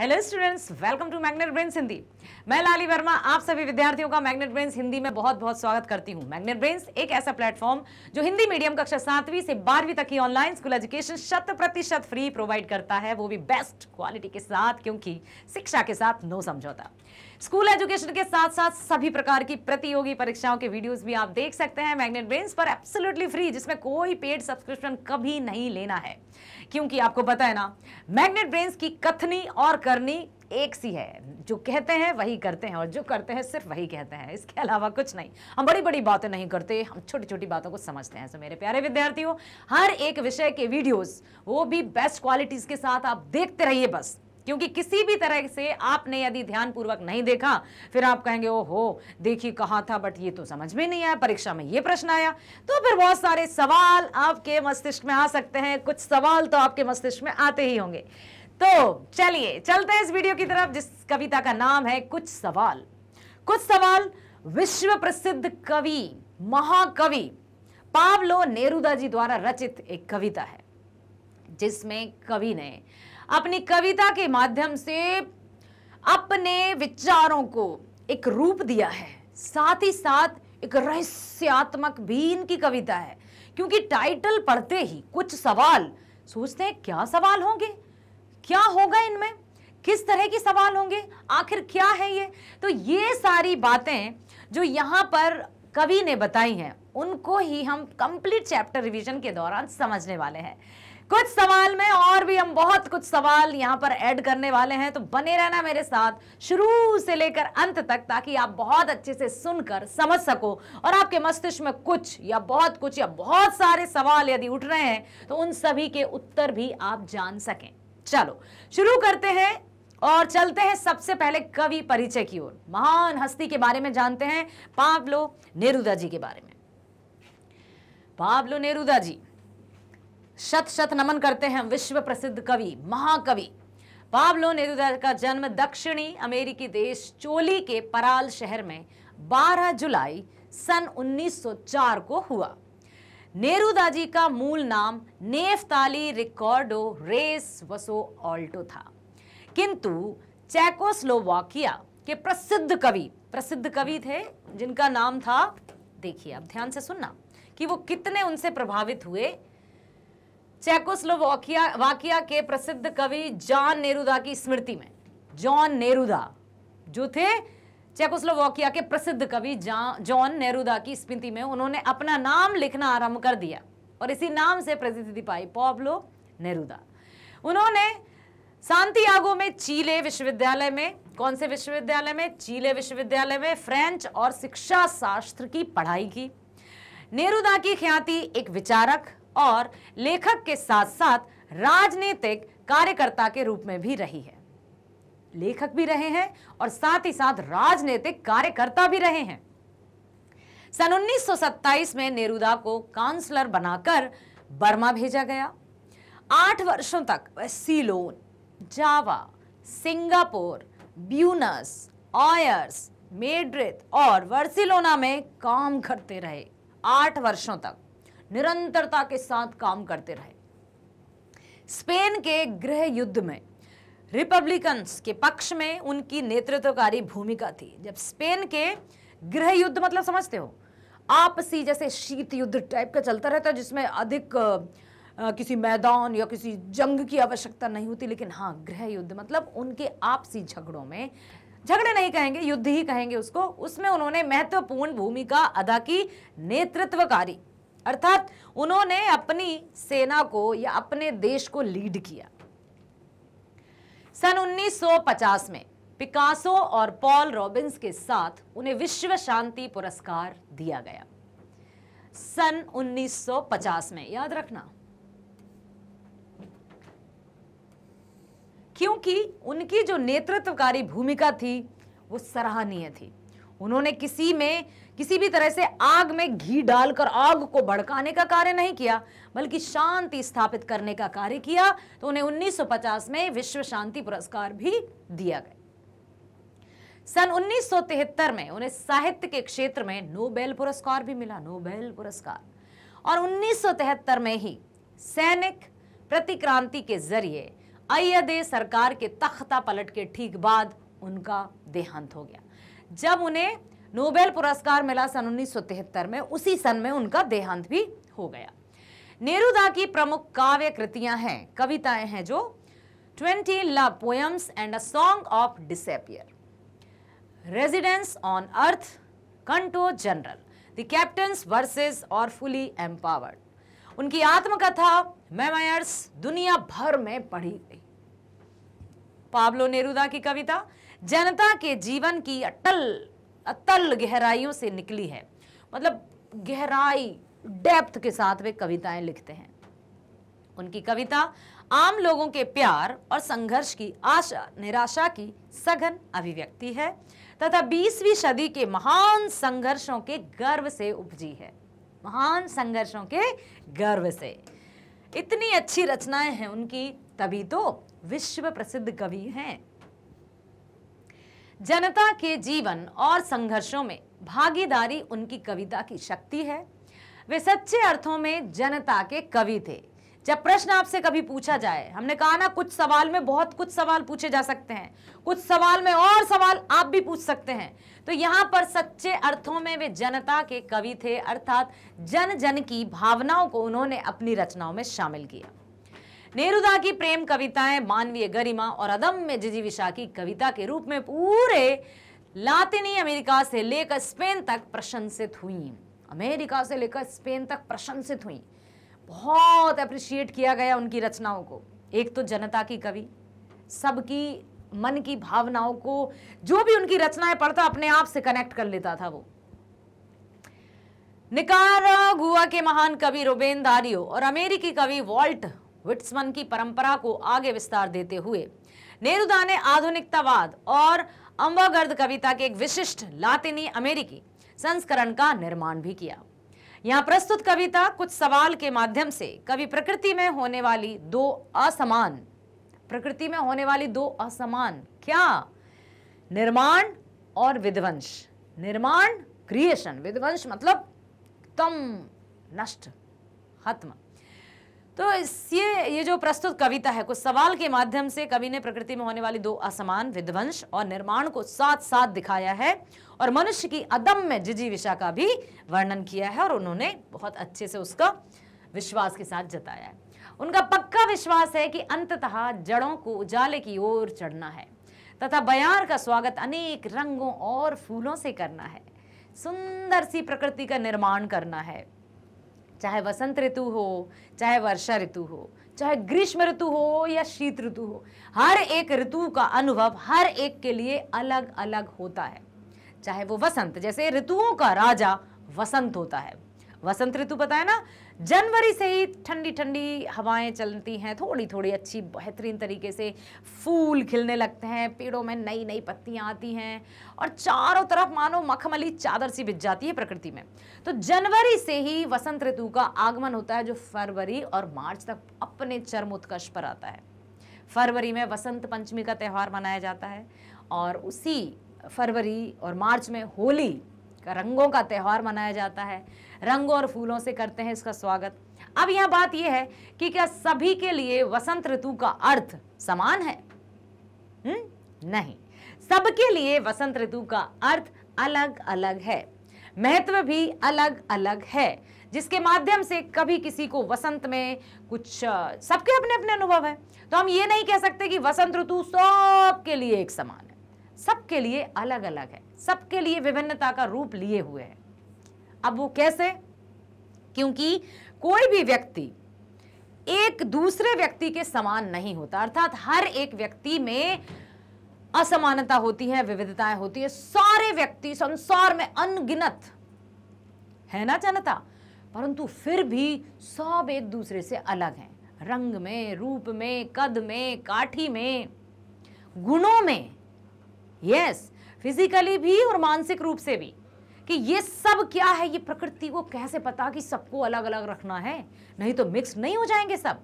Hello students welcome to Magnet Brains Hindi मैं लाली वर्मा आप सभी विद्यार्थियों का मैग्नेट ब्रेन्स हिंदी में बहुत बहुत स्वागत करती हूँ मैग्नेट ब्रेन्स एक ऐसा प्लेटफॉर्म जो हिंदी मीडियम कक्षा सातवीं से बारहवीं तक की ऑनलाइन स्कूल एजुकेशन शत प्रतिशत फ्री प्रोवाइड करता है वो भी बेस्ट क्वालिटी के साथ क्योंकि शिक्षा के साथ नो समझौता स्कूल एजुकेशन के साथ साथ सभी प्रकार की प्रतियोगी परीक्षाओं के वीडियोस भी आप देख सकते हैं मैग्नेट ब्रेन पर एब्सोल्युटली फ्री जिसमें कोई पेड सब्सक्रिप्शन कभी नहीं लेना है क्योंकि आपको पता है ना मैग्नेट ब्रेन की कथनी और करनी एक सी है जो कहते हैं वही करते हैं और जो करते हैं सिर्फ वही कहते हैं इसके अलावा कुछ नहीं हम बड़ी बड़ी बातें नहीं करते हम छोटी छोटी बातों को समझते हैं सो मेरे प्यारे विद्यार्थियों हर एक विषय के वीडियोस वो भी बेस्ट क्वालिटीज़ के साथ आप देखते रहिए बस क्योंकि किसी भी तरह से आपने यदि ध्यानपूर्वक नहीं देखा फिर आप कहेंगे हो देखिए कहा था बट ये तो समझ में नहीं आया परीक्षा में ये प्रश्न आया तो फिर बहुत सारे सवाल आपके मस्तिष्क में आ सकते हैं कुछ सवाल तो आपके मस्तिष्क में आते ही होंगे तो चलिए चलते हैं इस वीडियो की तरफ जिस कविता का नाम है कुछ सवाल कुछ सवाल विश्व प्रसिद्ध कवि महाकवि पावलो नेरुदा जी द्वारा रचित एक कविता है जिसमें कवि ने अपनी कविता के माध्यम से अपने विचारों को एक रूप दिया है साथ ही साथ एक रहस्यात्मक भी इनकी कविता है क्योंकि टाइटल पढ़ते ही कुछ सवाल सोचते हैं क्या सवाल होंगे क्या होगा इनमें किस तरह की सवाल होंगे आखिर क्या है ये तो ये सारी बातें जो यहाँ पर कवि ने बताई हैं उनको ही हम कंप्लीट चैप्टर रिवीजन के दौरान समझने वाले हैं कुछ सवाल में और भी हम बहुत कुछ सवाल यहां पर ऐड करने वाले हैं तो बने रहना मेरे साथ शुरू से लेकर अंत तक ताकि आप बहुत अच्छे से सुनकर समझ सको और आपके मस्तिष्क में कुछ या बहुत कुछ या बहुत सारे सवाल यदि उठ रहे हैं तो उन सभी के उत्तर भी आप जान सकें चलो शुरू करते हैं और चलते हैं सबसे पहले कवि परिचय की ओर महान हस्ती के बारे में जानते हैं पाब्लो नेरुदा जी के बारे में पाब्लो नेरुदा जी शत शत नमन करते हैं विश्व प्रसिद्ध कवि महाकवि पाब्लो नेरुदा का जन्म दक्षिणी अमेरिकी देश चोली के पराल शहर में 12 जुलाई सन 1904 को हुआ नेरुदा जी का मूल नाम Neftali Ricardo Reyes Basoalto था किंतु चैकोस्लोवाकिया के प्रसिद्ध कवि प्रसिद्ध कवि थे जिनका नाम था देखिए अब ध्यान से सुनना कि वो कितने उनसे प्रभावित हुए चेकोस्लोवाकिया वाकिया के प्रसिद्ध कवि जॉन नेरुदा की स्मृति में जॉन नेरुदा जो थे चेकोस्लोवाकिया के प्रसिद्ध कवि जॉन नेरुदा की स्मृति में उन्होंने अपना नाम लिखना आरंभ कर दिया और इसी नाम से प्रसिद्धि पाई पॉब्लो नेरुदा उन्होंने सांतियागो में चीले विश्वविद्यालय में कौन से विश्वविद्यालय में चीले विश्वविद्यालय में फ्रेंच और शिक्षा शास्त्र की पढ़ाई की नेरुदा की ख्याति एक विचारक और लेखक के साथ साथ राजनीतिक कार्यकर्ता के रूप में भी रही है लेखक भी रहे हैं और साथ ही साथ राजनीतिक कार्यकर्ता भी रहे हैं सन 1927 में नेरुदा को काउंसलर बनाकर बर्मा भेजा गया आठ वर्षों तक वह Ceylon Java Singapore Buenos Aires Madrid और वर्सिलोना में काम करते रहे आठ वर्षों तक निरंतरता के साथ काम करते रहे स्पेन के गृह युद्ध में रिपब्लिकन्स के पक्ष में उनकी नेतृत्वकारी भूमिका थी जब स्पेन के गृह युद्ध मतलब समझते हो आपसी जैसे शीत युद्ध टाइप का चलता रहता है जिसमें अधिक किसी मैदान या किसी जंग की आवश्यकता नहीं होती लेकिन हाँ गृह युद्ध मतलब उनके आपसी झगड़ों में झगड़े नहीं कहेंगे युद्ध ही कहेंगे उसको उसमें उन्होंने महत्वपूर्ण भूमिका अदा की नेतृत्वकारी अर्थात उन्होंने अपनी सेना को या अपने देश को लीड किया सन 1950 में पिकासो और पॉल रॉबिन्स के साथ उन्हें विश्व शांति पुरस्कार दिया गया सन 1950 में याद रखना क्योंकि उनकी जो नेतृत्वकारी भूमिका थी वो सराहनीय थी उन्होंने किसी में किसी भी तरह से आग में घी डालकर आग को भड़काने का कार्य नहीं किया बल्कि शांति स्थापित करने का कार्य किया तो उन्हें 1950 में विश्व शांति पुरस्कार भी दिया गया सन 1973 में उन्हें साहित्य के क्षेत्र में नोबेल पुरस्कार भी मिला नोबेल पुरस्कार और 1973 में ही सैनिक प्रतिक्रांति के जरिए अयदे सरकार के तख्ता पलट के ठीक बाद उनका देहांत हो गया जब उन्हें नोबेल पुरस्कार मिला सन उन्नीस में उसी सन में उनका देहांत भी हो गया नेहरूदा की प्रमुख काव्य कृतियां हैं कविताएं हैं जो twenty love poems and a song of despair residence on earth Canto General the captain's verses और फुली एम्पावर्ड उनकी आत्मकथा मेमायर्स दुनिया भर में पढ़ी गई पाब्लो नेरुदा की कविता जनता के जीवन की अटल अटल गहराइयों से निकली है मतलब गहराई डेप्थ के साथ वे कविताएं लिखते हैं उनकी कविता आम लोगों के प्यार और संघर्ष की आशा निराशा की सघन अभिव्यक्ति है तथा 20वीं सदी के महान संघर्षों के गर्व से उपजी है महान संघर्षों के गर्व से इतनी अच्छी रचनाएं हैं उनकी तभी तो विश्व प्रसिद्ध कवि हैं जनता के जीवन और संघर्षों में भागीदारी उनकी कविता की शक्ति है वे सच्चे अर्थों में जनता के कवि थे जब प्रश्न आपसे कभी पूछा जाए हमने कहा ना कुछ सवाल में बहुत कुछ सवाल पूछे जा सकते हैं कुछ सवाल में और सवाल आप भी पूछ सकते हैं तो यहाँ पर सच्चे अर्थों में वे जनता के कवि थे अर्थात जन जन की भावनाओं को उन्होंने अपनी रचनाओं में शामिल किया नेहरुदा की प्रेम कविताएं मानवीय गरिमा और अदम्य जिजीविशा की कविता के रूप में पूरे लातिनी अमेरिका से लेकर स्पेन तक प्रशंसित हुई अमेरिका से लेकर स्पेन तक प्रशंसित हुई बहुत अप्रिशिएट किया गया उनकी रचनाओं को एक तो जनता की कवि सबकी मन की भावनाओं को जो भी उनकी रचनाएं पढ़ता अपने आप से कनेक्ट कर लेता था वो निकारा गुआ के महान कवि रोबेन दारियो और अमेरिकी कवि वॉल्ट विट्समन की परंपरा को आगे विस्तार देते हुए नेरुदा ने आधुनिकतावाद और अम्बागर्द कविता के एक विशिष्ट लातिनी अमेरिकी संस्करण का निर्माण भी किया यहाँ प्रस्तुत कविता कुछ सवाल के माध्यम से कवि प्रकृति में होने वाली दो असमान प्रकृति में होने वाली दो असमान क्या निर्माण और विध्वंश निर्माण क्रिएशन विध्वंश मतलब तम नष्ट खत्म तो ये ये जो प्रस्तुत कविता है कुछ सवाल के माध्यम से कवि ने प्रकृति में होने वाली दो असमान विध्वंस और निर्माण को साथ साथ दिखाया है और मनुष्य की अदम जिजी जिजीविषा का भी वर्णन किया है और उन्होंने बहुत अच्छे से उसका विश्वास के साथ जताया है उनका पक्का विश्वास है कि अंततः जड़ों को उजाले की ओर चढ़ना है तथा बयार का स्वागत अनेक रंगों और फूलों से करना है सुंदर सी प्रकृति का निर्माण करना है चाहे वसंत ऋतु हो चाहे वर्षा ऋतु हो चाहे ग्रीष्म ऋतु हो या शीत ऋतु हो हर एक ऋतु का अनुभव हर एक के लिए अलग अलग होता है चाहे वो वसंत जैसे ऋतुओं का राजा वसंत होता है वसंत ऋतु पता है ना जनवरी से ही ठंडी ठंडी हवाएं चलती हैं थोड़ी थोड़ी अच्छी बेहतरीन तरीके से फूल खिलने लगते हैं पेड़ों में नई नई पत्तियां आती हैं और चारों तरफ मानो मखमली चादर सी बिछ जाती है प्रकृति में तो जनवरी से ही वसंत ऋतु का आगमन होता है जो फरवरी और मार्च तक अपने चरम उत्कर्ष पर आता है फरवरी में वसंत पंचमी का त्यौहार मनाया जाता है और उसी फरवरी और मार्च में होली रंगों का त्यौहार मनाया जाता है रंगों और फूलों से करते हैं इसका स्वागत अब यह बात यह है कि क्या सभी के लिए वसंत ऋतु का अर्थ समान है हुँ? हम्म? नहीं सबके लिए वसंत ऋतु का अर्थ अलग अलग है महत्व भी अलग अलग है जिसके माध्यम से कभी किसी को वसंत में कुछ सबके अपने अपने अनुभव है तो हम ये नहीं कह सकते कि वसंत ऋतु सबके लिए एक समान है सबके लिए अलग अलग है सबके लिए विभिन्नता का रूप लिए हुए है अब वो कैसे क्योंकि कोई भी व्यक्ति एक दूसरे व्यक्ति के समान नहीं होता अर्थात हर एक व्यक्ति में असमानता होती है विविधताएं होती है सारे व्यक्ति संसार में अनगिनत है ना जनता परंतु फिर भी सब एक दूसरे से अलग हैं रंग में रूप में कद में काठी में गुणों में यस फिजिकली भी और मानसिक रूप से भी कि ये सब क्या है ये प्रकृति को कैसे पता कि सबको अलग अलग रखना है नहीं तो मिक्स नहीं हो जाएंगे सब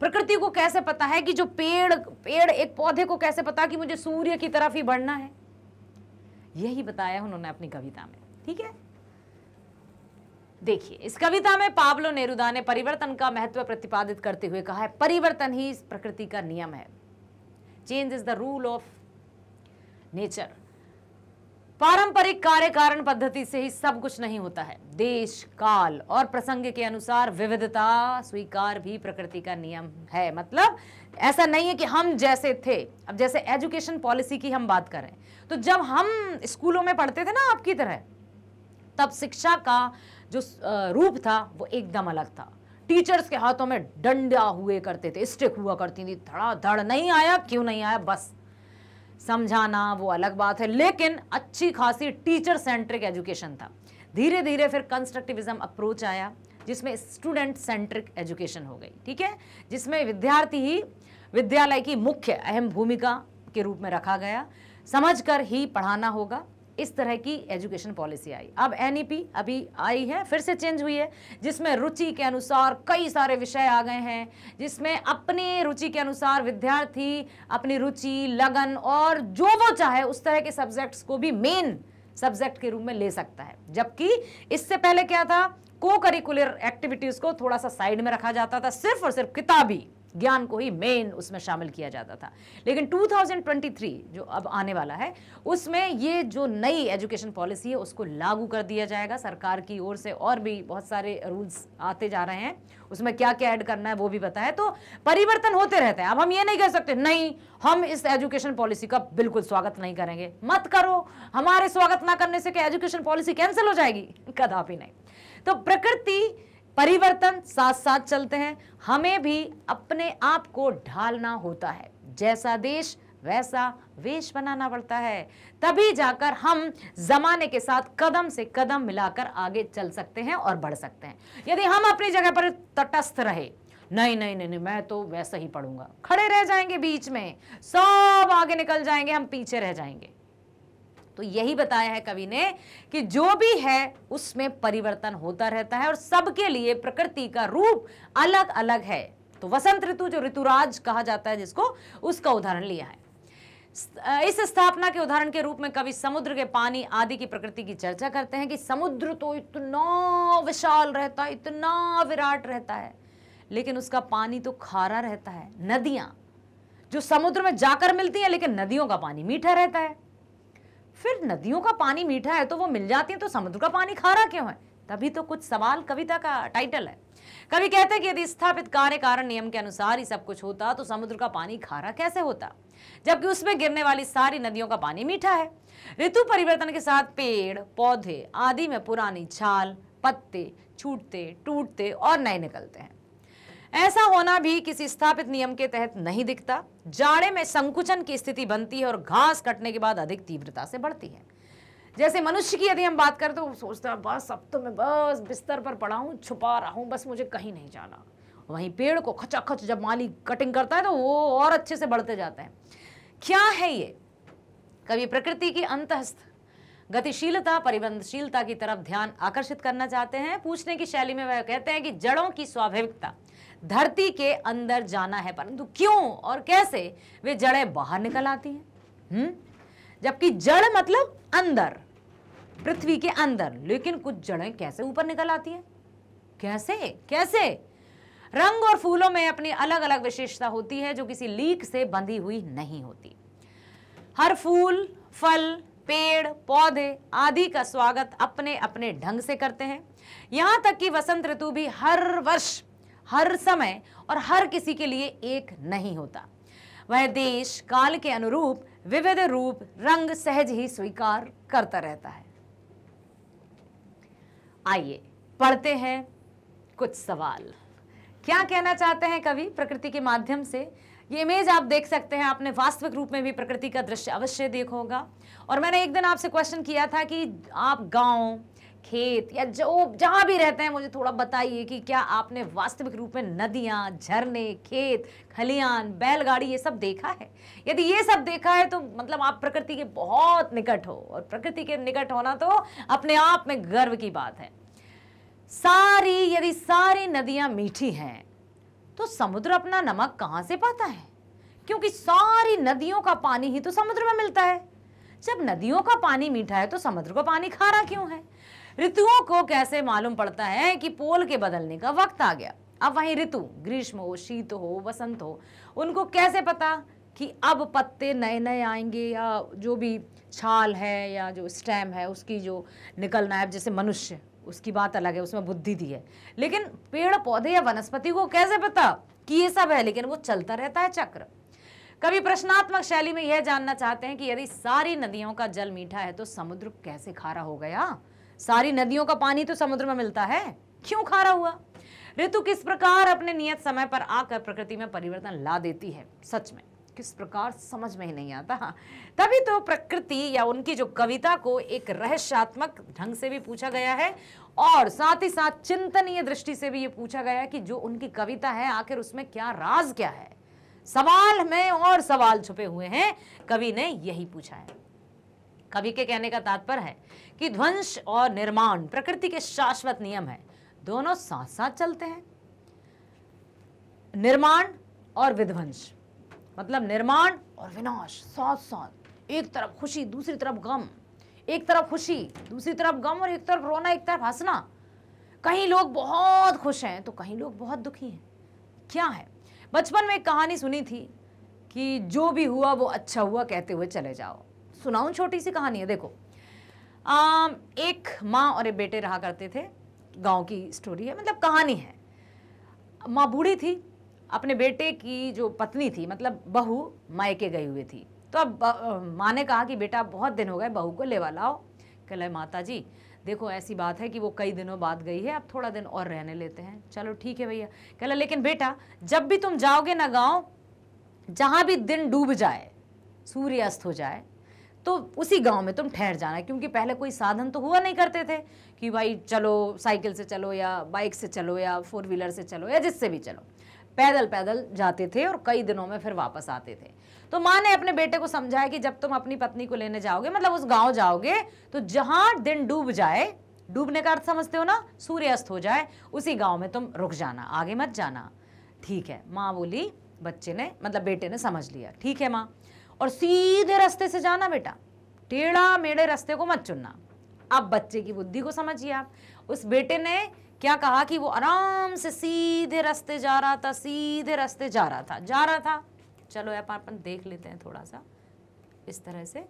प्रकृति को कैसे पता है कि जो पेड़ पेड़ एक पौधे को कैसे पता कि मुझे सूर्य की तरफ ही बढ़ना है यही बताया उन्होंने अपनी कविता में ठीक है देखिए इस कविता में पाब्लो नेरुदा ने परिवर्तन का महत्व प्रतिपादित करते हुए कहा है परिवर्तन ही इस प्रकृति का नियम है change is the rule of nature पारंपरिक कार्य कारण पद्धति से ही सब कुछ नहीं होता है देश काल और प्रसंग के अनुसार विविधता स्वीकार भी प्रकृति का नियम है मतलब ऐसा नहीं है कि हम जैसे थे अब जैसे एजुकेशन पॉलिसी की हम बात करें तो जब हम स्कूलों में पढ़ते थे ना आपकी तरह तब शिक्षा का जो रूप था वो एकदम अलग था टीचर्स के हाथों में डंडा हुए करते थे स्टिक हुआ करती थी धड़ाधड़ नहीं आया क्यों नहीं आया बस समझाना वो अलग बात है लेकिन अच्छी खासी टीचर सेंट्रिक एजुकेशन था धीरे धीरे फिर कंस्ट्रक्टिविज्म अप्रोच आया जिसमें स्टूडेंट सेंट्रिक एजुकेशन हो गई ठीक है जिसमें विद्यार्थी ही विद्यालय की मुख्य अहम भूमिका के रूप में रखा गया समझकर ही पढ़ाना होगा इस तरह की एजुकेशन पॉलिसी आई अब एन e अभी आई है फिर से चेंज हुई है जिसमें रुचि के अनुसार कई सारे विषय आ गए हैं जिसमें अपनी रुचि के अनुसार विद्यार्थी अपनी रुचि लगन और जो वो चाहे उस तरह के सब्जेक्ट्स को भी मेन सब्जेक्ट के रूप में ले सकता है जबकि इससे पहले क्या था को करिकुलर एक्टिविटीज़ को थोड़ा सा साइड में रखा जाता था सिर्फ और सिर्फ किताबी ज्ञान को ही मेन उसमें शामिल किया जाता था लेकिन 2023 जो अब आने वाला है उसमें ये जो नई एजुकेशन पॉलिसी है उसको लागू कर दिया जाएगा सरकार की ओर से और भी बहुत सारे रूल्स आते जा रहे हैं उसमें क्या क्या ऐड करना है वो भी बताया तो परिवर्तन होते रहते हैं अब हम ये नहीं कह सकते नहीं हम इस एजुकेशन पॉलिसी का बिल्कुल स्वागत नहीं करेंगे मत करो हमारे स्वागत ना करने से क्या एजुकेशन पॉलिसी कैंसिल हो जाएगी कदापि नहीं तो प्रकृति परिवर्तन साथ साथ चलते हैं हमें भी अपने आप को ढालना होता है जैसा देश वैसा वेश बनाना पड़ता है तभी जाकर हम जमाने के साथ कदम से कदम मिलाकर आगे चल सकते हैं और बढ़ सकते हैं यदि हम अपनी जगह पर तटस्थ रहे नहीं नहीं नहीं नहीं मैं तो वैसा ही पढ़ूंगा खड़े रह जाएंगे बीच में सब आगे निकल जाएंगे हम पीछे रह जाएंगे तो यही बताया है कवि ने कि जो भी है उसमें परिवर्तन होता रहता है और सबके लिए प्रकृति का रूप अलग अलग है तो वसंत ऋतु जो ऋतुराज कहा जाता है जिसको उसका उदाहरण लिया है इस स्थापना के उदाहरण के रूप में कवि समुद्र के पानी आदि की प्रकृति की चर्चा करते हैं कि समुद्र तो इतना विशाल रहता है इतना विराट रहता है लेकिन उसका पानी तो खारा रहता है नदियां जो समुद्र में जाकर मिलती हैं लेकिन नदियों का पानी मीठा रहता है फिर नदियों का पानी मीठा है तो वो मिल जाती है तो समुद्र का पानी खारा क्यों है तभी तो कुछ सवाल कविता का टाइटल है कवि कहते हैं कि यदि स्थापित कार्य कारण नियम के अनुसार ही सब कुछ होता तो समुद्र का पानी खारा कैसे होता जबकि उसमें गिरने वाली सारी नदियों का पानी मीठा है ऋतु परिवर्तन के साथ पेड़ पौधे आदि में पुरानी छाल पत्ते छूटते टूटते और नए निकलते हैं ऐसा होना भी किसी स्थापित नियम के तहत नहीं दिखता जाड़े में संकुचन की स्थिति बनती है और घास कटने के बाद अधिक तीव्रता से बढ़ती है जैसे मनुष्य की यदि हम बात करें तो सोचता है बस अब तो मैं बस बिस्तर पर पड़ा हूँ छुपा रहा हूँ बस मुझे कहीं नहीं जाना वहीं पेड़ को खचाखच जब माली कटिंग करता है तो वो और अच्छे से बढ़ते जाते हैं क्या है ये कभी प्रकृति की अंतस्थ गतिशीलता परिबंधशीलता की तरफ ध्यान आकर्षित करना चाहते हैं पूछने की शैली में वह कहते हैं कि जड़ों की स्वाभाविकता धरती के अंदर जाना है परंतु क्यों और कैसे वे जड़ें बाहर निकल आती हैं हम्म? जबकि जड़ मतलब अंदर पृथ्वी के अंदर लेकिन कुछ जड़ें कैसे ऊपर निकल आती हैं कैसे कैसे रंग और फूलों में अपनी अलग अलग विशेषता होती है जो किसी लीक से बंधी हुई नहीं होती हर फूल फल पेड़ पौधे आदि का स्वागत अपने अपने ढंग से करते हैं यहां तक कि वसंत ऋतु भी हर वर्ष हर समय और हर किसी के लिए एक नहीं होता वह देश काल के अनुरूप विविध रूप रंग सहज ही स्वीकार करता रहता है आइए पढ़ते हैं कुछ सवाल क्या कहना चाहते हैं कवि प्रकृति के माध्यम से ये इमेज आप देख सकते हैं आपने वास्तविक रूप में भी प्रकृति का दृश्य अवश्य देखा होगा और मैंने एक दिन आपसे क्वेश्चन किया था कि आप गांव खेत या जो जहाँ भी रहते हैं मुझे थोड़ा बताइए कि क्या आपने वास्तविक रूप में नदियाँ झरने खेत खलियान बैलगाड़ी ये सब देखा है यदि ये सब देखा है तो मतलब आप प्रकृति के बहुत निकट हो और प्रकृति के निकट होना तो अपने आप में गर्व की बात है सारी यदि सारी नदियाँ मीठी हैं तो समुद्र अपना नमक कहाँ से पाता है क्योंकि सारी नदियों का पानी ही तो समुद्र में मिलता है जब नदियों का पानी मीठा है तो समुद्र का पानी खारा क्यों है ऋतुओं को कैसे मालूम पड़ता है कि पोल के बदलने का वक्त आ गया अब वही ऋतु ग्रीष्म हो शीत हो वसंत हो उनको कैसे पता कि अब पत्ते नए नए आएंगे या जो भी छाल है या जो स्टैम है उसकी जो निकलना है जैसे मनुष्य उसकी बात अलग है उसमें बुद्धि दी है लेकिन पेड़ पौधे या वनस्पति को कैसे पता कि ये सब है लेकिन वो चलता रहता है चक्र कभी प्रश्नात्मक शैली में यह जानना चाहते हैं कि यदि सारी नदियों का जल मीठा है तो समुद्र कैसे खारा हो गया सारी नदियों का पानी तो समुद्र में मिलता है क्यों खारा हुआ ऋतु किस प्रकार अपने नियत समय पर आकर प्रकृति में परिवर्तन ला देती है सच में किस प्रकार समझ में ही नहीं आता हाँ, तभी तो प्रकृति या उनकी जो कविता को एक रहस्यात्मक ढंग से भी पूछा गया है और साथ ही साथ चिंतनीय दृष्टि से भी ये पूछा गया कि जो उनकी कविता है आखिर उसमें क्या राज क्या है सवाल में और सवाल छुपे हुए हैं कवि ने यही पूछा है कवि के कहने का तात्पर्य है कि ध्वंस और निर्माण प्रकृति के शाश्वत नियम है दोनों साथ साथ चलते हैं निर्माण और विध्वंस मतलब निर्माण और विनाश साथ साथ एक तरफ खुशी दूसरी तरफ गम एक तरफ खुशी दूसरी तरफ गम और एक तरफ रोना एक तरफ हंसना कहीं लोग बहुत खुश हैं तो कहीं लोग बहुत दुखी हैं क्या है बचपन में एक कहानी सुनी थी कि जो भी हुआ वो अच्छा हुआ कहते हुए चले जाओ सुनाऊं छोटी सी कहानी है देखो आ, एक माँ और एक बेटे रहा करते थे गांव की स्टोरी है मतलब कहानी है माँ बूढ़ी थी अपने बेटे की जो पत्नी थी मतलब बहू मायके गई हुई थी तो अब माँ ने कहा कि बेटा बहुत दिन हो गए बहू को लेवा लाओ कहला माता जी देखो ऐसी बात है कि वो कई दिनों बाद गई है अब थोड़ा दिन और रहने लेते हैं चलो ठीक है भैया कहला लेकिन बेटा जब भी तुम जाओगे ना गाँव जहाँ भी दिन डूब जाए सूर्यास्त हो जाए तो उसी गांव में तुम ठहर जाना क्योंकि पहले कोई साधन तो हुआ नहीं करते थे कि भाई चलो साइकिल से चलो या बाइक से चलो या फोर व्हीलर से चलो या जिससे भी चलो पैदल पैदल जाते थे और कई दिनों में फिर वापस आते थे तो माँ ने अपने बेटे को समझाया कि जब तुम अपनी पत्नी को लेने जाओगे मतलब उस गाँव जाओगे तो जहाँ दिन डूब जाए डूबने का अर्थ समझते हो ना सूर्यास्त हो जाए उसी गांव में तुम रुक जाना आगे मत जाना ठीक है माँ बोली बच्चे ने मतलब बेटे ने समझ लिया ठीक है माँ और सीधे रास्ते से जाना बेटा टेढ़ा मेढ़े रास्ते को मत चुनना अब बच्चे की बुद्धि को समझिए आप उस बेटे ने क्या कहा कि वो आराम से सीधे रास्ते जा रहा था सीधे रास्ते जा रहा था जा रहा था चलो यार अपन देख लेते हैं थोड़ा सा इस तरह से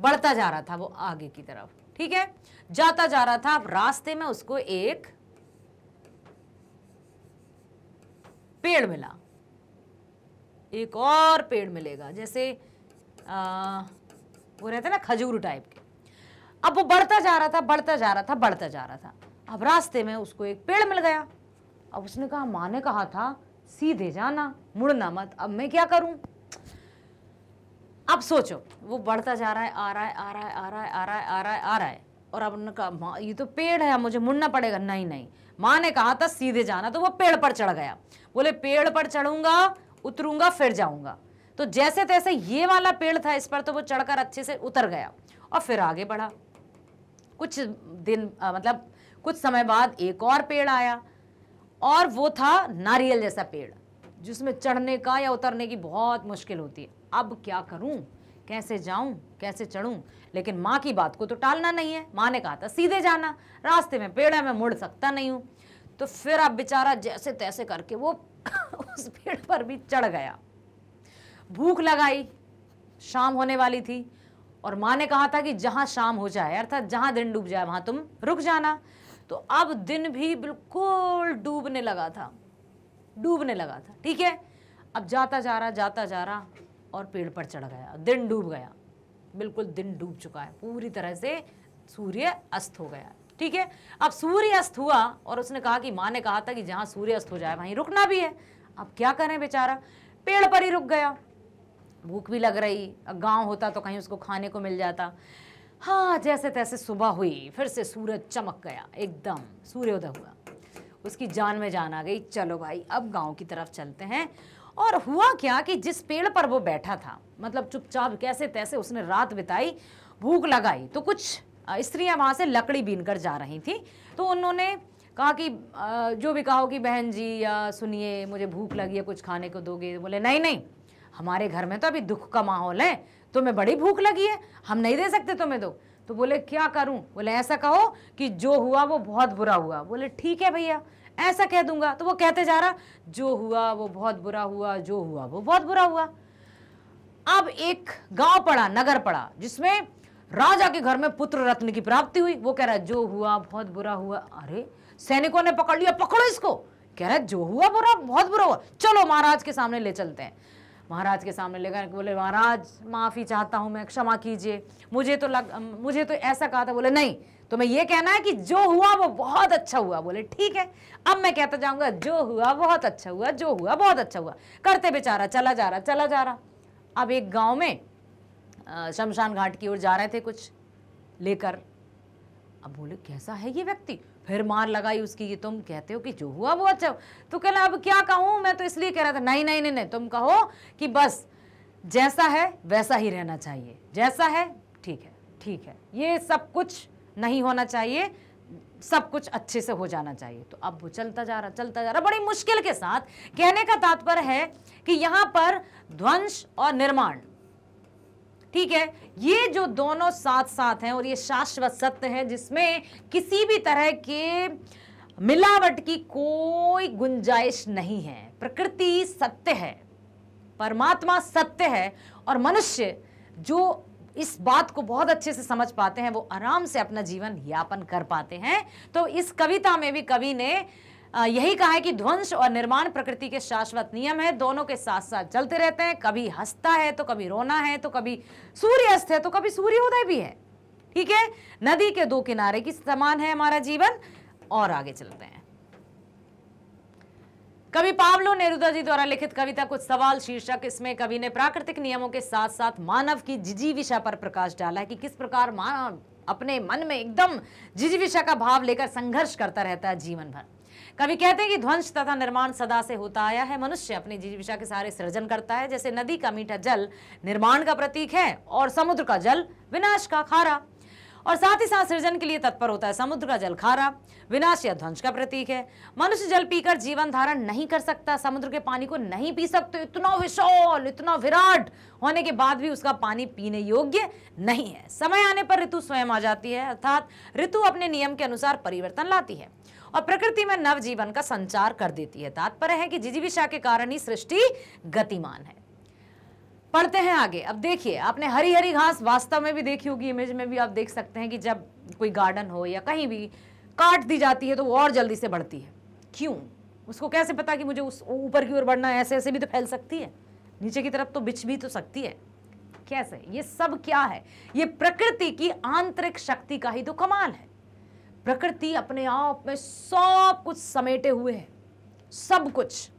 बढ़ता जा रहा था वो आगे की तरफ ठीक है जाता जा रहा था अब रास्ते में उसको एक पेड़ मिला एक और पेड़ मिलेगा जैसे आ, वो रहते ना खजूर टाइप के अब वो बढ़ता जा रहा था बढ़ता जा रहा था बढ़ता जा रहा था अब रास्ते में उसको एक पेड़ मिल गया अब उसने कहा माँ ने कहा था सीधे जाना मुड़ना मत अब मैं क्या करूं अब सोचो वो बढ़ता जा रहा है आ रहा है आ रहा है आ रहा है आ रहा है आ रहा है आ रहा है और अब उन्होंने कहा माँ ये तो पेड़ है मुझे मुड़ना पड़ेगा नहीं नहीं माँ ने कहा था सीधे जाना तो वो पेड़ पर चढ़ गया बोले पेड़ पर चढ़ूंगा उतरूंगा फिर जाऊंगा तो जैसे तैसे ये वाला पेड़ था इस पर तो वो चढ़कर अच्छे से उतर गया और फिर आगे बढ़ा कुछ दिन आ, मतलब कुछ समय बाद एक और पेड़ आया और वो था नारियल जैसा पेड़ जिसमें चढ़ने का या उतरने की बहुत मुश्किल होती है अब क्या करूं कैसे जाऊं कैसे चढ़ूं लेकिन माँ की बात को तो टालना नहीं है माँ ने कहा था सीधे जाना रास्ते में पेड़ है मैं मुड़ सकता नहीं हूँ तो फिर अब बेचारा जैसे तैसे करके वो उस पेड़ पर भी चढ़ गया भूख लगाई शाम होने वाली थी और माँ ने कहा था कि जहाँ शाम हो जाए अर्थात जहाँ दिन डूब जाए वहाँ तुम रुक जाना तो अब दिन भी बिल्कुल डूबने लगा था डूबने लगा था ठीक है अब जाता जा रहा जाता जा रहा और पेड़ पर चढ़ गया दिन डूब गया बिल्कुल दिन डूब चुका है पूरी तरह से सूर्य अस्त हो गया ठीक है अब सूर्यास्त हुआ और उसने कहा कि माँ ने कहा था कि जहाँ सूर्यास्त हो जाए वहीं रुकना भी है अब क्या करें बेचारा पेड़ पर ही रुक गया भूख भी लग रही गांव होता तो कहीं उसको खाने को मिल जाता हाँ जैसे तैसे सुबह हुई फिर से सूरज चमक गया एकदम सूर्योदय हुआ उसकी जान में जान आ गई चलो भाई अब गांव की तरफ चलते हैं और हुआ क्या कि जिस पेड़ पर वो बैठा था मतलब चुपचाप कैसे तैसे उसने रात बिताई भूख लगाई तो कुछ स्त्रियां वहां से लकड़ी बीन कर जा रही थी तो उन्होंने कहा कि जो भी कहा कि बहन जी या सुनिए मुझे भूख लगी है कुछ खाने को दोगे बोले नहीं नहीं हमारे घर में तो अभी दुख का माहौल है तुम्हें बड़ी भूख लगी है हम नहीं दे सकते तुम्हें दो तो बोले क्या करूं बोले ऐसा कहो कि जो हुआ वो बहुत बुरा हुआ बोले ठीक है भैया ऐसा कह दूंगा तो वो कहते जा रहा जो हुआ वो बहुत बुरा हुआ जो हुआ वो बहुत बुरा हुआ अब एक गांव पड़ा नगर पड़ा जिसमें राजा के घर में पुत्र रत्न की प्राप्ति हुई वो कह रहा है जो हुआ बहुत बुरा हुआ अरे सैनिकों ने पकड़ लिया पकड़ो इसको कह रहा है जो हुआ बुरा बहुत बुरा हुआ चलो महाराज के सामने ले चलते हैं महाराज के सामने ले गए बोले महाराज माफ़ी चाहता हूं मैं क्षमा कीजिए मुझे तो लग मुझे तो ऐसा कहा था बोले नहीं तो मैं ये कहना है कि जो हुआ वो बहुत अच्छा हुआ बोले ठीक है अब मैं कहता जाऊंगा जो हुआ बहुत अच्छा हुआ जो हुआ बहुत अच्छा हुआ करते बेचारा चला जा रहा चला जा रहा अब एक गाँव में शमशान घाट की ओर जा रहे थे कुछ लेकर अब बोले कैसा है ये व्यक्ति फिर मार लगाई उसकी ये तुम कहते हो कि जो हुआ वो अच्छा तो कहला अब क्या कहूँ मैं तो इसलिए कह रहा था नहीं नहीं नहीं नहीं तुम कहो कि बस जैसा है वैसा ही रहना चाहिए जैसा है ठीक है ठीक है ये सब कुछ नहीं होना चाहिए सब कुछ अच्छे से हो जाना चाहिए तो अब वो चलता जा रहा चलता जा रहा बड़ी मुश्किल के साथ कहने का तात्पर्य है कि यहाँ पर ध्वंस और निर्माण ठीक है ये जो दोनों साथ साथ हैं और ये शाश्वत सत्य है जिसमें किसी भी तरह के मिलावट की कोई गुंजाइश नहीं है प्रकृति सत्य है परमात्मा सत्य है और मनुष्य जो इस बात को बहुत अच्छे से समझ पाते हैं वो आराम से अपना जीवन यापन कर पाते हैं तो इस कविता में भी कवि ने यही कहा है कि ध्वंस और निर्माण प्रकृति के शाश्वत नियम है दोनों के साथ साथ चलते रहते हैं कभी हंसता है तो कभी रोना है तो कभी सूर्यास्त है तो कभी सूर्योदय भी है ठीक है नदी के दो किनारे की समान है हमारा जीवन और आगे चलते हैं कवि पावलो नेरुदा जी द्वारा लिखित कविता कुछ सवाल शीर्षक इसमें कवि ने प्राकृतिक नियमों के साथ साथ मानव की जिजीविषा पर प्रकाश डाला है कि किस प्रकार मानव अपने मन में एकदम जिजीविषा का भाव लेकर संघर्ष करता रहता है जीवन भर कवि कहते हैं कि ध्वंस तथा निर्माण सदा से होता आया है मनुष्य अपनी जीविका के सारे सृजन करता है जैसे नदी का मीठा जल निर्माण का प्रतीक है और समुद्र का जल विनाश का खारा और साथ ही साथ सृजन के लिए तत्पर होता है समुद्र का जल खारा विनाश या ध्वंस का प्रतीक है मनुष्य जल पीकर जीवन धारण नहीं कर सकता समुद्र के पानी को नहीं पी सकते इतना विशाल इतना विराट होने के बाद भी उसका पानी पीने योग्य नहीं है समय आने पर ऋतु स्वयं आ जाती है अर्थात ऋतु अपने नियम के अनुसार परिवर्तन लाती है और प्रकृति में नवजीवन का संचार कर देती है तात्पर्य है कि जिजीविषा के कारण ही सृष्टि गतिमान है पढ़ते हैं आगे अब देखिए आपने हरी हरी घास वास्तव में भी देखी होगी इमेज में भी आप देख सकते हैं कि जब कोई गार्डन हो या कहीं भी काट दी जाती है तो वो और जल्दी से बढ़ती है क्यों उसको कैसे पता कि मुझे उस ऊपर की ओर बढ़ना है ऐसे ऐसे भी तो फैल सकती है नीचे की तरफ तो बिछ भी तो सकती है कैसे ये सब क्या है ये प्रकृति की आंतरिक शक्ति का ही तो कमाल है प्रकृति अपने आप में सब कुछ समेटे हुए है सब कुछ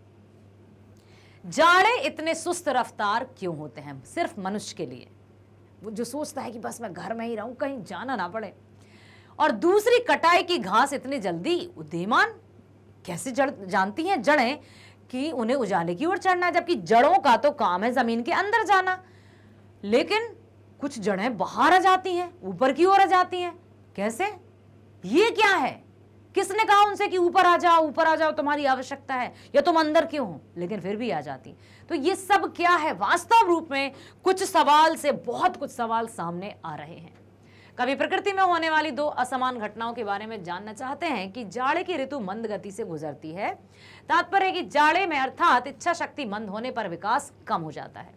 जाड़े इतने सुस्त रफ्तार क्यों होते हैं सिर्फ मनुष्य के लिए वो जो सोचता है कि बस मैं घर में ही रहूं कहीं जाना ना पड़े और दूसरी कटाई की घास इतनी जल्दी उदयमान कैसे जड़ जानती हैं जड़ें कि उन्हें उजाले की ओर चढ़ना है जबकि जड़ों का तो काम है ज़मीन के अंदर जाना लेकिन कुछ जड़ें बाहर आ जाती हैं ऊपर की ओर आ जाती हैं कैसे ये क्या है किसने कहा उनसे कि ऊपर आ जाओ ऊपर आ जाओ तुम्हारी आवश्यकता है या तुम अंदर क्यों हो लेकिन फिर भी आ जाती तो ये सब क्या है वास्तव रूप में कुछ सवाल से बहुत कुछ सवाल सामने आ रहे हैं कभी प्रकृति में होने वाली दो असमान घटनाओं के बारे में जानना चाहते हैं कि जाड़े की ऋतु मंद गति से गुजरती है तात्पर्य कि जाड़े में अर्थात इच्छा शक्ति मंद होने पर विकास कम हो जाता है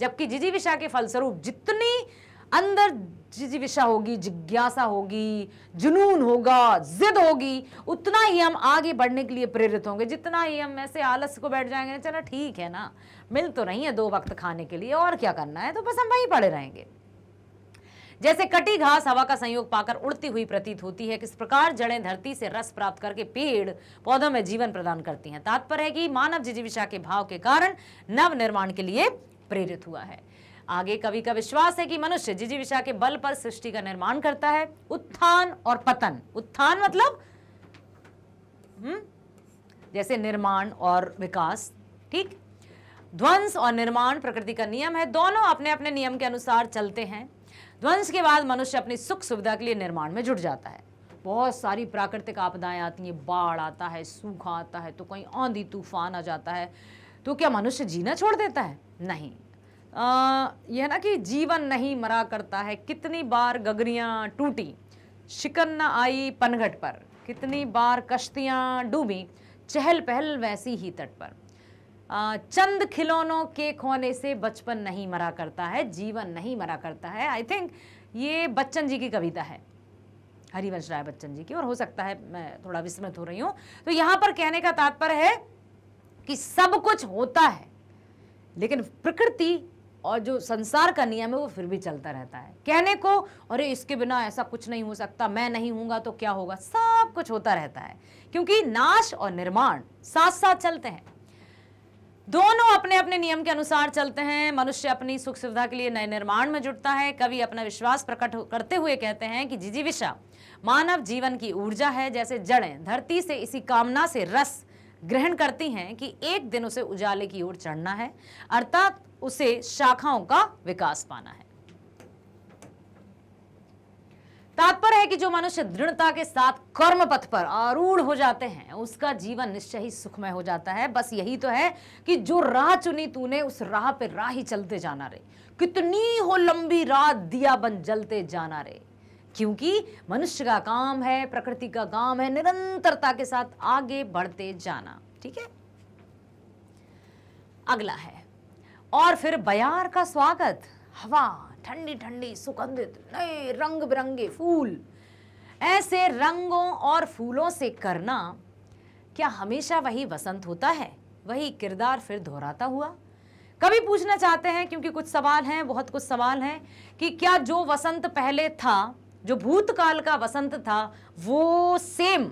जबकि जिजीविषा के फलस्वरूप जितनी अंदर जिजिविशा होगी जिज्ञासा होगी जुनून होगा जिद होगी उतना ही हम आगे बढ़ने के लिए प्रेरित होंगे जितना ही हम ऐसे आलस को बैठ जाएंगे चलो ठीक है ना मिल तो नहीं है दो वक्त खाने के लिए और क्या करना है तो बस हम वहीं पड़े रहेंगे जैसे कटी घास हवा का संयोग पाकर उड़ती हुई प्रतीत होती है किस प्रकार जड़ें धरती से रस प्राप्त करके पेड़ पौधों में जीवन प्रदान करती हैं तात्पर्य है कि मानव जिजिविशा के भाव के कारण नव निर्माण के लिए प्रेरित हुआ है आगे कवि का विश्वास है कि मनुष्य जिजीविषा के बल पर सृष्टि का निर्माण करता है उत्थान और पतन उत्थान मतलब हम्म जैसे निर्माण और विकास ठीक ध्वंस और निर्माण प्रकृति का नियम है दोनों अपने अपने नियम के अनुसार चलते हैं ध्वंस के बाद मनुष्य अपनी सुख सुविधा के लिए निर्माण में जुट जाता है बहुत सारी प्राकृतिक आपदाएं आती हैं बाढ़ आता है सूखा आता है तो कहीं आंधी तूफान आ जाता है तो क्या मनुष्य जीना छोड़ देता है नहीं यह ना कि जीवन नहीं मरा करता है कितनी बार गगरियाँ टूटी शिकन न आई पनघट पर कितनी बार कश्तियाँ डूबी चहल पहल वैसी ही तट पर चंद खिलौनों के खोने से बचपन नहीं मरा करता है जीवन नहीं मरा करता है आई थिंक ये बच्चन जी की कविता है हरिवंश राय बच्चन जी की और हो सकता है मैं थोड़ा विस्मृत हो रही हूँ तो यहाँ पर कहने का तात्पर्य है कि सब कुछ होता है लेकिन प्रकृति और जो संसार का नियम है वो फिर भी चलता रहता है कहने को अरे इसके बिना ऐसा कुछ नहीं हो सकता मैं नहीं हूँगा तो क्या होगा सब कुछ होता रहता है क्योंकि नाश और निर्माण साथ साथ चलते हैं दोनों अपने अपने नियम के अनुसार चलते हैं मनुष्य अपनी सुख सुविधा के लिए नए निर्माण में जुटता है कवि अपना विश्वास प्रकट करते हुए कहते हैं कि जिजीविषा मानव जीवन की ऊर्जा है जैसे जड़ें धरती से इसी कामना से रस ग्रहण करती हैं कि एक दिन उसे उजाले की ओर चढ़ना है अर्थात उसे शाखाओं का विकास पाना है तात्पर्य है कि जो मनुष्य दृढ़ता के साथ कर्म पथ पर आरूढ़ हो जाते हैं उसका जीवन निश्चय ही सुखमय हो जाता है बस यही तो है कि जो राह चुनी तूने उस राह पे राह ही चलते जाना रे कितनी हो लंबी रात दिया बन जलते जाना रे क्योंकि मनुष्य का काम है प्रकृति का काम है निरंतरता के साथ आगे बढ़ते जाना ठीक है अगला है और फिर बयार का स्वागत हवा ठंडी ठंडी सुगंधित नए रंग बिरंगे फूल ऐसे रंगों और फूलों से करना क्या हमेशा वही वसंत होता है वही किरदार फिर दोहराता हुआ कभी पूछना चाहते हैं क्योंकि कुछ सवाल हैं बहुत कुछ सवाल हैं कि क्या जो वसंत पहले था जो भूतकाल का वसंत था वो सेम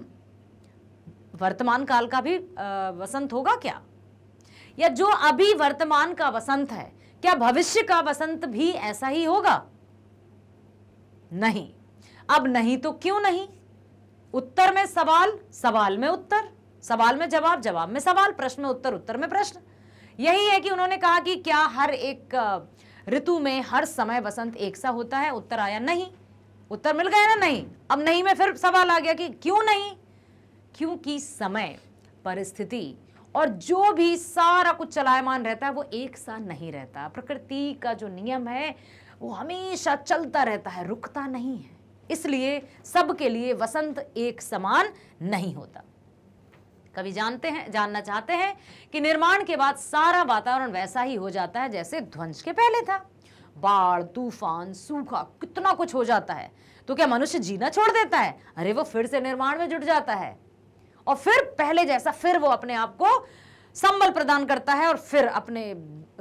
वर्तमान काल का भी वसंत होगा क्या या जो अभी वर्तमान का वसंत है क्या भविष्य का वसंत भी ऐसा ही होगा नहीं अब नहीं तो क्यों नहीं उत्तर में सवाल सवाल में उत्तर सवाल में जवाब जवाब में सवाल प्रश्न में उत्तर उत्तर में प्रश्न यही है कि उन्होंने कहा कि क्या हर एक ऋतु में हर समय वसंत एक सा होता है उत्तर आया नहीं उत्तर मिल गया ना नहीं अब नहीं में फिर सवाल आ गया कि क्यों नहीं क्योंकि समय परिस्थिति और जो भी सारा कुछ चलायमान रहता है वो एक सा नहीं रहता प्रकृति का जो नियम है वो हमेशा चलता रहता है रुकता नहीं है इसलिए सबके लिए वसंत एक समान नहीं होता कभी जानते हैं जानना चाहते हैं कि निर्माण के बाद सारा वातावरण वैसा ही हो जाता है जैसे ध्वंस के पहले था बाढ़ तूफान सूखा कितना कुछ हो जाता है तो क्या मनुष्य जीना छोड़ देता है अरे वो फिर से निर्माण में जुट जाता है और फिर पहले जैसा फिर वो अपने आप को संबल प्रदान करता है और फिर अपने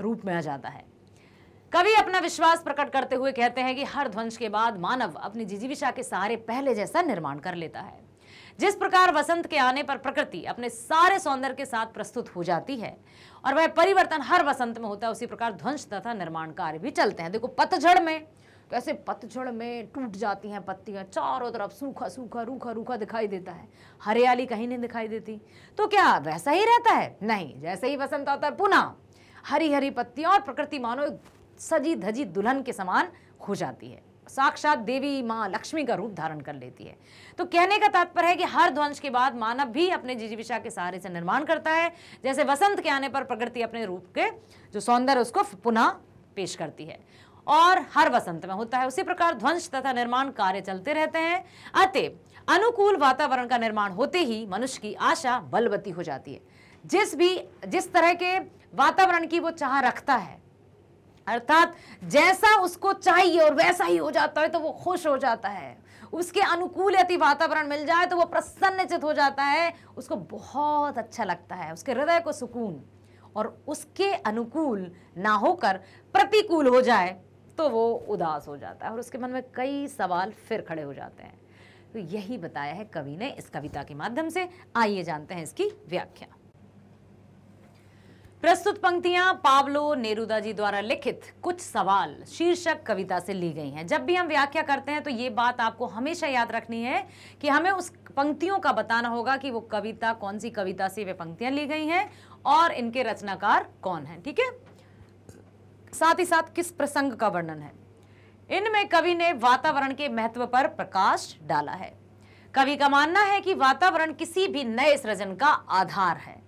रूप में आ जाता है कवि अपना विश्वास प्रकट करते हुए कहते हैं कि हर ध्वंस के बाद मानव अपनी जिजीविषा के सहारे पहले जैसा निर्माण कर लेता है जिस प्रकार वसंत के आने पर प्रकृति अपने सारे सौंदर्य के साथ प्रस्तुत हो जाती है और वह परिवर्तन हर वसंत में होता है उसी प्रकार ध्वंस तथा निर्माण कार्य भी चलते हैं देखो पतझड़ में कैसे पतझड़ में टूट जाती हैं पत्तियाँ चारों तरफ सूखा सूखा रूखा रूखा दिखाई देता है हरियाली कहीं नहीं दिखाई देती तो क्या वैसा ही रहता है नहीं जैसे ही वसंत आता है पुनः हरी हरी पत्तियाँ और प्रकृति मानो एक सजी धजी दुल्हन के समान हो जाती है साक्षात देवी माँ लक्ष्मी का रूप धारण कर लेती है तो कहने का तात्पर्य है कि हर ध्वंस के बाद मानव भी अपने जिजीविषा के सहारे से निर्माण करता है जैसे वसंत के आने पर प्रकृति अपने रूप के जो सौंदर्य उसको पुनः पेश करती है और हर वसंत में होता है उसी प्रकार ध्वंस तथा निर्माण कार्य चलते रहते हैं अतः अनुकूल वातावरण का निर्माण होते ही मनुष्य की आशा बलवती हो जाती है जिस भी जिस तरह के वातावरण की वो चाह रखता है अर्थात जैसा उसको चाहिए और वैसा ही हो जाता है तो वो खुश हो जाता है उसके अनुकूल यदि वातावरण मिल जाए तो वो प्रसन्नचित हो जाता है उसको बहुत अच्छा लगता है उसके हृदय को सुकून और उसके अनुकूल ना होकर प्रतिकूल हो जाए तो वो उदास हो जाता है और उसके मन में कई सवाल फिर खड़े हो जाते हैं तो यही बताया है कवि ने इस कविता के माध्यम से आइए जानते हैं इसकी व्याख्या प्रस्तुत पंक्तियां पावलो नेरुदा जी द्वारा लिखित कुछ सवाल शीर्षक कविता से ली गई हैं जब भी हम व्याख्या करते हैं तो ये बात आपको हमेशा याद रखनी है कि हमें उस पंक्तियों का बताना होगा कि वो कविता कौन सी कविता से वे पंक्तियां ली गई हैं और इनके रचनाकार कौन हैं ठीक है साथ ही साथ किस प्रसंग का वर्णन है इनमें कवि ने वातावरण के महत्व पर प्रकाश डाला है कवि का मानना है कि वातावरण किसी भी नए सृजन का आधार है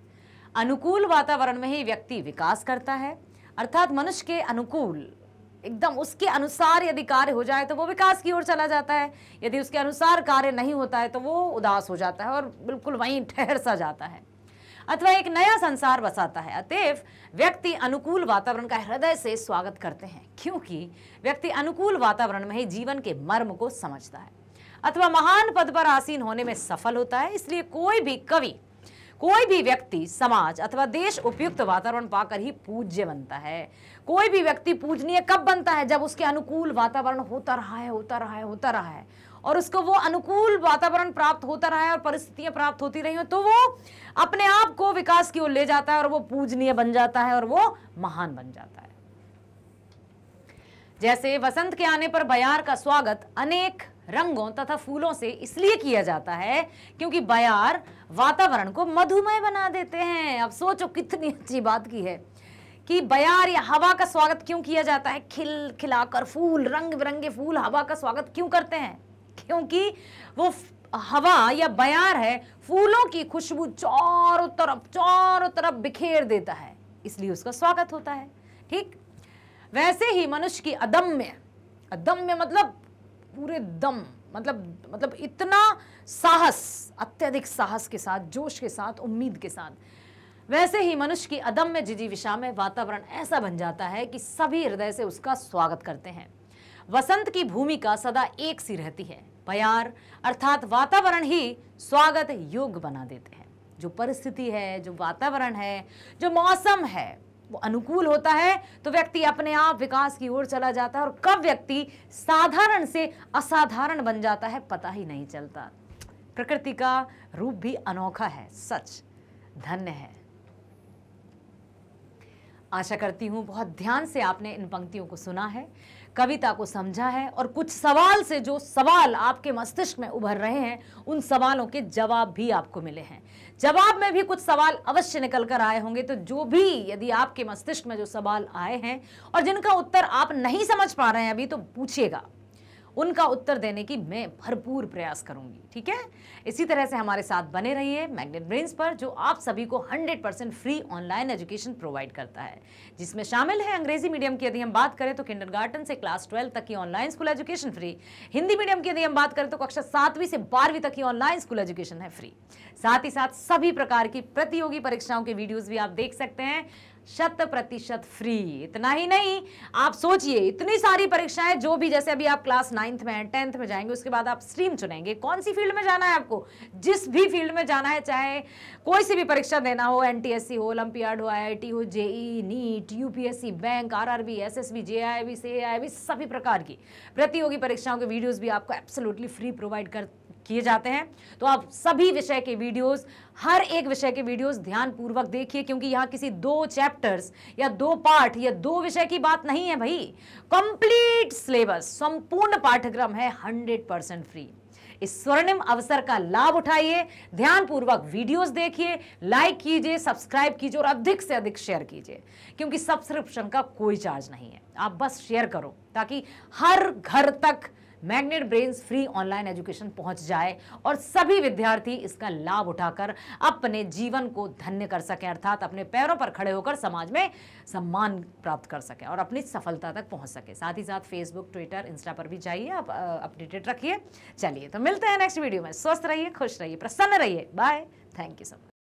अनुकूल वातावरण में ही व्यक्ति विकास करता है अर्थात मनुष्य के अनुकूल एकदम उसके अनुसार यदि कार्य हो जाए तो वो विकास की ओर चला जाता है यदि उसके अनुसार कार्य नहीं होता है तो वो उदास हो जाता है और बिल्कुल वहीं ठहर सा जाता है अथवा एक नया संसार बसाता है अतएव व्यक्ति अनुकूल वातावरण का हृदय से स्वागत करते हैं क्योंकि व्यक्ति अनुकूल वातावरण में ही जीवन के मर्म को समझता है अथवा महान पद पर आसीन होने में सफल होता है इसलिए कोई भी कवि कोई भी व्यक्ति समाज अथवा देश उपयुक्त वातावरण पाकर ही पूज्य बनता है कोई भी व्यक्ति पूजनीय कब बनता है जब उसके अनुकूल वातावरण होता रहा है होता रहा है होता रहा है और उसको वो अनुकूल वातावरण प्राप्त होता रहा है और परिस्थितियां प्राप्त होती रही हो तो वो अपने आप को विकास की ओर ले जाता है और वो पूजनीय बन जाता है और वो महान बन जाता है जैसे वसंत के आने पर बयार का स्वागत अनेक रंगों तथा फूलों से इसलिए किया जाता है क्योंकि बयार वातावरण को मधुमय बना देते हैं अब सोचो कितनी अच्छी बात की है कि बयार या हवा का स्वागत क्यों किया जाता है खिल खिलाकर फूल रंग बिरंगे फूल हवा का स्वागत क्यों करते हैं क्योंकि वो हवा या बयार है फूलों की खुशबू चारों तरफ चारों तरफ बिखेर देता है इसलिए उसका स्वागत होता है ठीक वैसे ही मनुष्य की अदम्य अदम्य मतलब पूरे दम मतलब मतलब इतना साहस अत्यधिक साहस के साथ जोश के साथ उम्मीद के साथ वैसे ही मनुष्य की अदम्य जिजीविषा में वातावरण ऐसा बन जाता है कि सभी हृदय से उसका स्वागत करते हैं वसंत की भूमिका सदा एक सी रहती है प्यार अर्थात वातावरण ही स्वागत योग्य बना देते हैं जो परिस्थिति है जो वातावरण है जो मौसम है वो अनुकूल होता है तो व्यक्ति अपने आप विकास की ओर चला जाता है और कब व्यक्ति साधारण से असाधारण बन जाता है पता ही नहीं चलता प्रकृति का रूप भी अनोखा है सच धन्य है आशा करती हूं बहुत ध्यान से आपने इन पंक्तियों को सुना है कविता को समझा है और कुछ सवाल से जो सवाल आपके मस्तिष्क में उभर रहे हैं उन सवालों के जवाब भी आपको मिले हैं जवाब में भी कुछ सवाल अवश्य निकल कर आए होंगे तो जो भी यदि आपके मस्तिष्क में जो सवाल आए हैं और जिनका उत्तर आप नहीं समझ पा रहे हैं अभी तो पूछिएगा उनका उत्तर देने की मैं भरपूर प्रयास करूंगी ठीक है इसी तरह से हमारे साथ बने रहिए मैग्नेट ब्रेन्स पर जो आप सभी को 100 percent free online education provide करता है जिसमें शामिल है अंग्रेजी मीडियम की यदि हम बात करें तो किंडरगार्टन से क्लास ट्वेल्व तक की online school education free Hindi medium की यदि हम बात करें तो कक्षा सातवीं से बारहवीं तक की ऑनलाइन स्कूल एजुकेशन है फ्री साथ ही साथ सभी प्रकार की प्रतियोगी परीक्षाओं के वीडियोज भी आप देख सकते हैं शत प्रतिशत फ्री इतना ही नहीं आप सोचिए इतनी सारी परीक्षाएं जो भी जैसे अभी आप क्लास नाइन्थ में टेंथ में जाएंगे उसके बाद आप स्ट्रीम चुनेंगे कौन सी फील्ड में जाना है आपको जिस भी फील्ड में जाना है चाहे कोई सी भी परीक्षा देना हो एन हो ओलंपियाड हो आई हो JEE NEET UPSC bank RRB SSB JAIIB CAIIB सभी प्रकार की प्रतियोगी परीक्षाओं के वीडियोज़ भी आपको एब्सोलूटली फ्री प्रोवाइड कर किए जाते हैं तो आप सभी विषय के वीडियोस हर एक विषय के वीडियोस ध्यानपूर्वक देखिए क्योंकि यहाँ किसी दो चैप्टर्स या दो पार्ट या दो विषय की बात नहीं है भाई कंप्लीट सिलेबस संपूर्ण पाठ्यक्रम है हंड्रेड परसेंट फ्री इस स्वर्णिम अवसर का लाभ उठाइए ध्यानपूर्वक वीडियोस देखिए लाइक कीजिए सब्सक्राइब कीजिए और अधिक से अधिक शेयर कीजिए क्योंकि सब्सक्रिप्शन का कोई चार्ज नहीं है आप बस शेयर करो ताकि हर घर तक Magnet Brains free online education पहुंच जाए और सभी विद्यार्थी इसका लाभ उठाकर अपने जीवन को धन्य कर सकें अर्थात अपने पैरों पर खड़े होकर समाज में सम्मान प्राप्त कर सकें और अपनी सफलता तक पहुंच सके साथ ही साथ फेसबुक ट्विटर इंस्टा पर भी जाइए आप अपडेटेड रखिए चलिए तो मिलते हैं नेक्स्ट वीडियो में स्वस्थ रहिए खुश रहिए प्रसन्न रहिए bye thank you so much